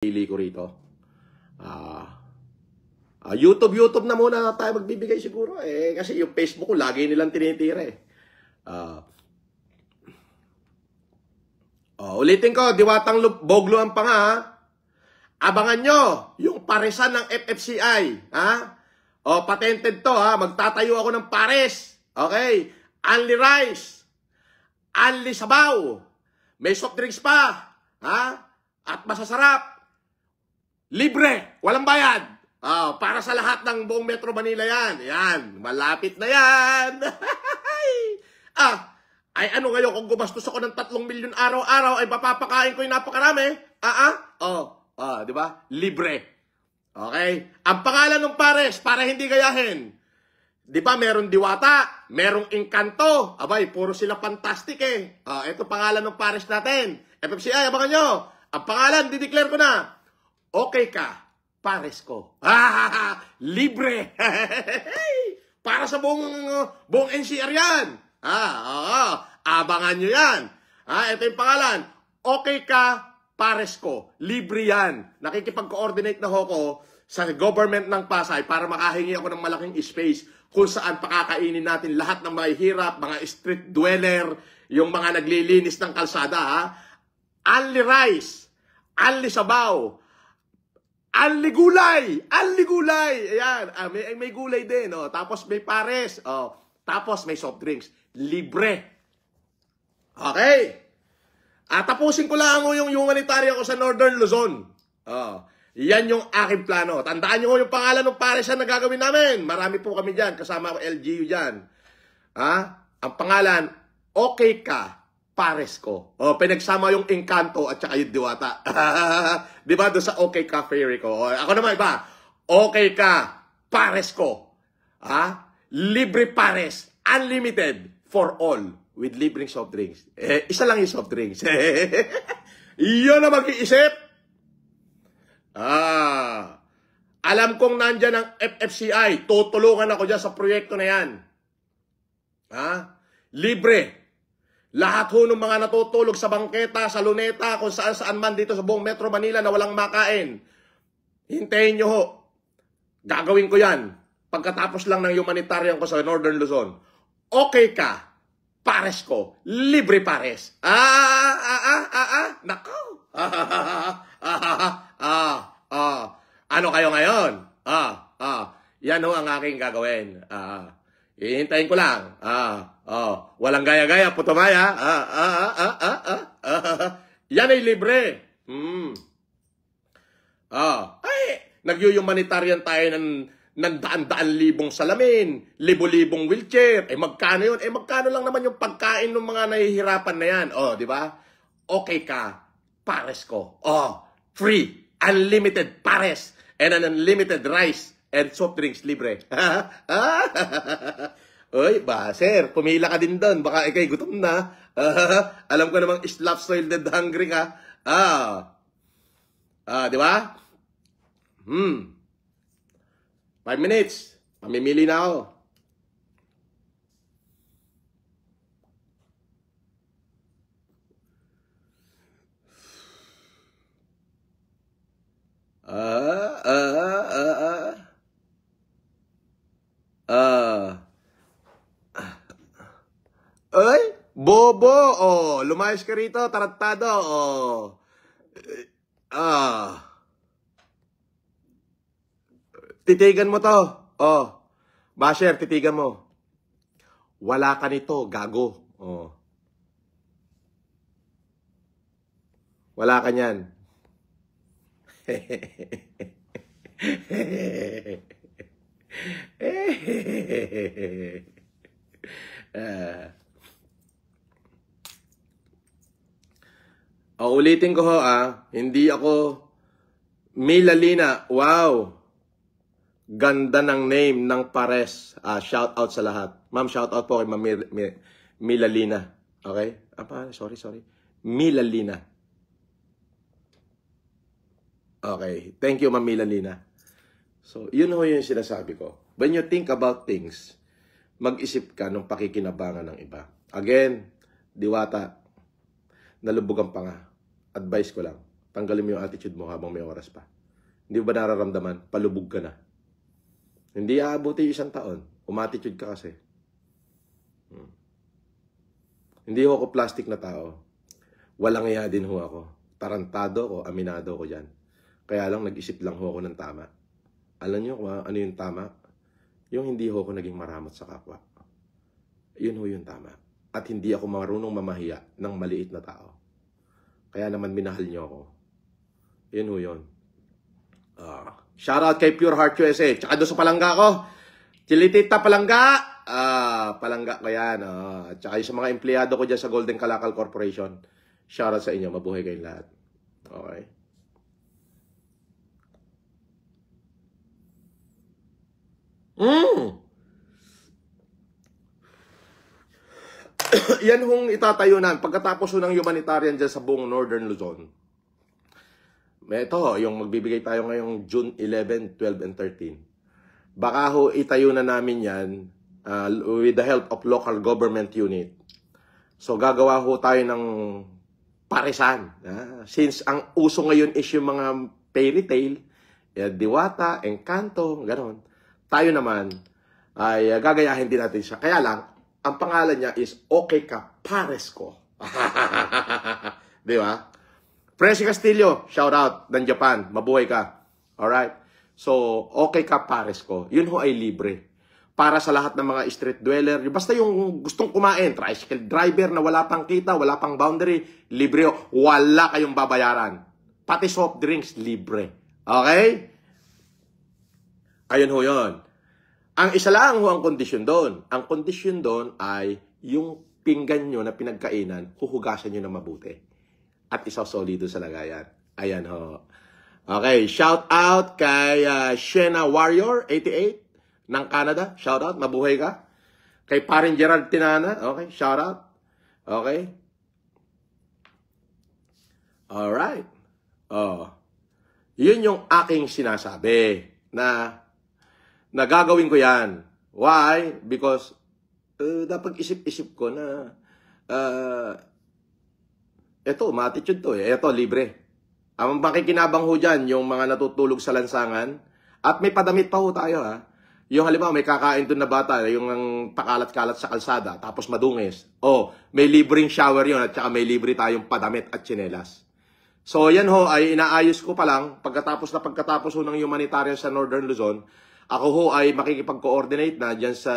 pili ko rito. Ah, uh, uh, YouTube, YouTube na muna tayo magbibigay siguro. Eh, kasi yung Facebook ko, lagi nilang tinitira eh. Ah, uh, ulitin ko, diwatang boglo ang panga ha. Abangan nyo yung paresan ng FFCI. Ha? O, oh, patented to ha. Magtatayo ako ng pares. Okay? Only rice. Only sabaw. May soft drinks pa. Ha? At masasarap. Libre, walang bayad. Oh, para sa lahat ng buong Metro Manila yan. Yan, malapit na yan. ah, ay ano ngayon kung gumastos ako ng 3 milyon araw-araw ay papapakain ko yung napakarami? Ah, ah, oh, ah, di ba? Libre. Okay? Ang pangalan ng pares para hindi gayahin. Di ba merong diwata, merong inkanto. Abay, puro sila fantastic eh. Uh, ah, ito pangalan ng pares natin. FFCI, abangan nyo. Ang pangalan, dideclare ko na. Okay ka, pares ko. Libre! Para sa buong, buong NCR yan. Ah, oo. Abangan nyo yan. Ah, ito yung pangalan. Okay ka, pares ko. Libre yan. Nakikipag-coordinate na ho ko sa government ng Pasay para makahingi ako ng malaking space kung saan pakakainin natin lahat ng may hirap, mga street dweller, yung mga naglilinis ng kalsada, ha? Unli rice, unli sabaw, Anli gulay! Anli gulay! Ayan, ah, may, may gulay din. Oh. Tapos may pares. Oh. Tapos may soft drinks. Libre. Okay. At ah, tapusin ko lang oh, yung humanitarian ko sa Northern Luzon. Oh. Yan yung aking plano. Tandaan nyo yung pangalan ng pares na gagawin namin. Marami po kami dyan. Kasama ko LGU dyan. Ha? Ah, ang pangalan, Okay Ka pares ko. Oh, pinagsama yung Encanto at saka yung Diwata. 'Di ba do sa OK Cafe Rico? Oh, ako naman iba. Okay ka, pares ko. Ha? Libre pares, unlimited for all with libreng soft drinks. Eh, isa lang yung soft drinks. Iyon na mag-iisip. Ah. Alam kong nandyan ang FFCI. Tutulungan ako dyan sa proyekto na yan. Ha? Libre lahat ho ng mga natutulog sa bangketa, sa luneta, kung saan saan man dito sa buong Metro Manila na walang makain. Hintayin nyo ho. Gagawin ko yan. Pagkatapos lang ng humanitarian ko sa Northern Luzon. Okay ka. Pares ko. Libre pares. Ah, ah, ah, ah, ah. Ah, ah, ah, ah, ah, ah. Ano kayo ngayon? Ah, ah. Yan ho ang aking gagawin. Ah, hihintayin ko lang. Ah, Oh, walang gaya-gaya, putumaya. Ah, ah, ah, ah, ah, ah, ah, ah, ah. Yan ay libre. Hmm. Ah, ay, nagyuyumanitarian tayo ng, ng daan-daan libong salamin, libo-libong wheelchair. Eh, magkano yun? Eh, magkano lang naman yung pagkain ng mga nahihirapan na yan? Oh, di ba? Okay ka, pares ko. Oh, free, unlimited pares, and an unlimited rice and soft drinks libre. Ah, ah, Oy, ba, sir, pumila ka din doon. Baka ikay gutom na. alam ko namang slap soil dead hungry ka. Ah. Ah, di ba? Hmm. Five minutes. Pamimili na ako. bobo. Oh, lumayas ka rito, taratado. Oh. Eh, ah. Titigan mo to. Oh. Basher, titigan mo. Wala ka nito, gago. Oh. Wala ka niyan. uh. O, oh, ulitin ko ho ah, hindi ako Milalina, wow. Ganda ng name ng pares. Ah, shout out sa lahat. Ma'am, shout out po kay Ma'am Milalina. Okay? Ah, sorry, sorry. Milalina. Okay. Thank you, Ma'am Milalina. So, yun ho yung sinasabi ko. When you think about things, mag-isip ka nung pakikinabangan ng iba. Again, diwata, nalubog ang panga advice ko lang, tanggalin mo yung attitude mo habang may oras pa. Hindi ba nararamdaman? Palubog ka na. Hindi aabuti yung isang taon. Umatitude ka kasi. Hmm. Hindi ako plastic na tao. Walang iya din ho ako. Tarantado ko, aminado ko yan. Kaya lang nag-isip lang ho ako ng tama. Alam niyo kung ano yung tama? Yung hindi ho ako naging maramot sa kapwa. Yun ho yung tama. At hindi ako marunong mamahiya ng maliit na tao. Kaya naman minahal niyo ako. Yun ho yun. Uh, ah, shout out kay Pure Heart USA. Tsaka doon sa palangga ko. Chilitita palangga. Ah, palangga ko yan. Uh, tsaka sa mga empleyado ko dyan sa Golden Kalakal Corporation. Shout sa inyo. Mabuhay kayong lahat. Okay. Mmm! yan hong itatayo na pagkatapos ng humanitarian dyan sa buong Northern Luzon. Ito, yung magbibigay tayo ngayong June 11, 12, and 13. Baka ho itayo na namin yan uh, with the help of local government unit. So gagawa ho tayo ng parisan. Uh, since ang uso ngayon is yung mga fairy tale, uh, Diwata, Encanto, ganon. Tayo naman ay uh, gagayahin din natin siya. Kaya lang, ang pangalan niya is Okay Ka Paresco. Di ba? Presi Castillo, shout out ng Japan. Mabuhay ka. Alright? So, Okay Ka Paresco. Yun ho ay libre. Para sa lahat ng mga street dweller, basta yung gustong kumain, tricycle driver na wala pang kita, wala pang boundary, libre ho. Wala kayong babayaran. Pati soft drinks, libre. Okay? Ayun ho yun. Ang isa lang ho ang kondisyon doon. Ang kondisyon doon ay yung pinggan nyo na pinagkainan, huhugasan nyo na mabuti. At isasolido sa lagayan. Ayan ho. Okay, shout out kay uh, Shena Warrior 88 ng Canada. Shout out, mabuhay ka. Kay parin Gerald Tinana, okay, shout out. Okay. All right. Oh. Yun yung aking sinasabi na na ko yan. Why? Because uh, dapat isip-isip ko na uh, eto, matitude to eh. Eto, libre. Ang makikinabang ho dyan, yung mga natutulog sa lansangan. At may padamit pa ho tayo ha. Yung halimbawa, may kakain doon na bata, yung ang pakalat-kalat sa kalsada, tapos madungis. O, oh, may libreng shower yon at saka may libre tayong padamit at tsinelas. So, yan ho ay inaayos ko pa lang pagkatapos na pagkatapos ho ng humanitarian sa Northern Luzon ako ho ay makikipag-coordinate na dyan sa,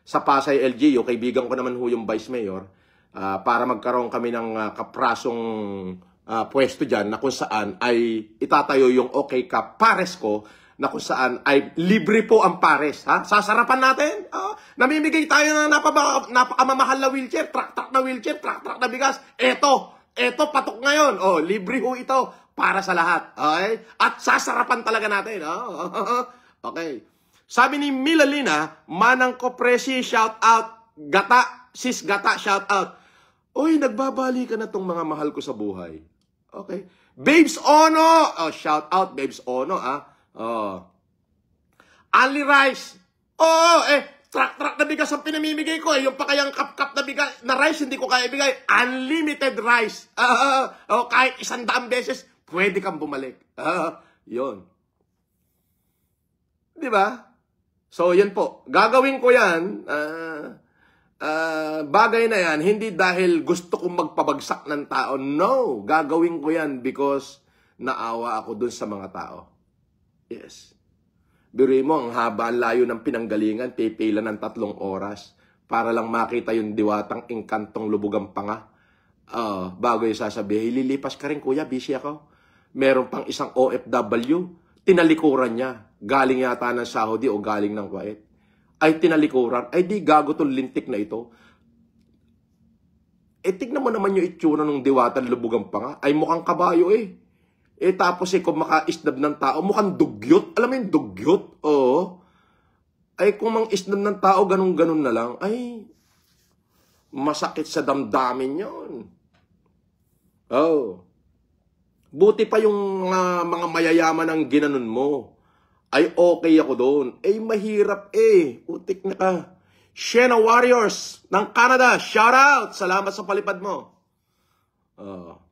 sa Pasay LGU. Kaibigan ko naman ho yung Vice Mayor uh, para magkaroon kami ng uh, kaprasong uh, pwesto dyan na kung saan ay itatayo yung OK ka pares ko na kung saan ay libre po ang pares. Ha? Sasarapan natin. Oh, namimigay tayo ng napaba, napakamamahal na wheelchair, trak-trak na wheelchair, trak-trak na bigas. Eto, eto patok ngayon. Oh, libre ho ito para sa lahat. Okay? At sasarapan talaga natin. Oh. Okay. Sabi ni Milalina, Manang ko presi, shout out. Gata, sis Gata, shout out. Uy, nagbabali ka na tong mga mahal ko sa buhay. Okay. Babes Ono! Oh, shout out, Babes Ono, ah. Oh. Ali Rice! Oh, eh, truck-truck na bigas ang pinamimigay ko. Eh. Yung pa kayang kap cup na, bigas, na rice, hindi ko kaya ibigay. Unlimited rice. Uh, oh, kahit isang daang beses, pwede kang bumalik. Uh, ah, yon. Di ba? So, yan po. Gagawin ko yan. Uh, uh, bagay na yan, hindi dahil gusto kong magpabagsak ng tao. No! Gagawin ko yan because naawa ako dun sa mga tao. Yes. Biruin mo, ang haba, layo ng pinanggalingan, pipila ng tatlong oras para lang makita yung diwatang engkantong lubugang panga. Uh, bago yung sasabihin, lilipas ka rin kuya, busy ako. Meron pang isang OFW tinalikuran niya. Galing yata ng Saudi o galing ng Kuwait. Ay tinalikuran. Ay di gago tong lintik na ito. Eh tignan mo naman yung itsura ng diwatan lubugan pa nga. Ay mukhang kabayo eh. Eh tapos eh kung makaisnab ng tao, mukhang dugyot. Alam mo yung dugyot? Oo. Ay kung mang isnab ng tao, ganun-ganun na lang. Ay, masakit sa damdamin yon. Oh. Buti pa yung uh, mga mayayaman ang ginanon mo. Ay okay ako doon. Ay eh, mahirap eh. Utik na ka. Shena Warriors ng Canada. Shout out! Salamat sa palipad mo. Oh.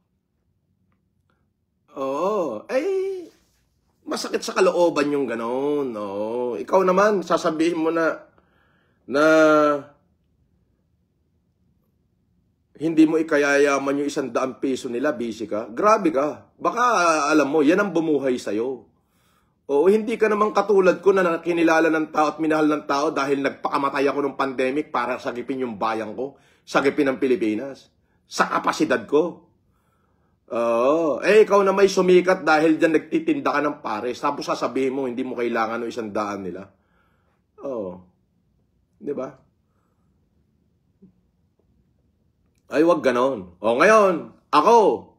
Oh, Oo. Eh, Ay, masakit sa kalooban yung ganoon. No. Oh, ikaw naman, sasabihin mo na na hindi mo ikayayaman yung isang daang piso nila, busy ka, grabe ka. Baka alam mo, yan ang bumuhay sa'yo. O hindi ka naman katulad ko na kinilala ng tao at minahal ng tao dahil nagpakamatay ako ng pandemic para sagipin yung bayan ko, sagipin ang Pilipinas, sa kapasidad ko. Oo, eh ikaw na may sumikat dahil dyan nagtitinda ka ng pares, tapos sasabihin mo hindi mo kailangan ng isang daan nila. Oo, di ba? Ay, wag ganon. O ngayon, ako,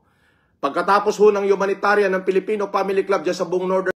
pagkatapos ho ng humanitarian ng Filipino Family Club dyan sa buong Northern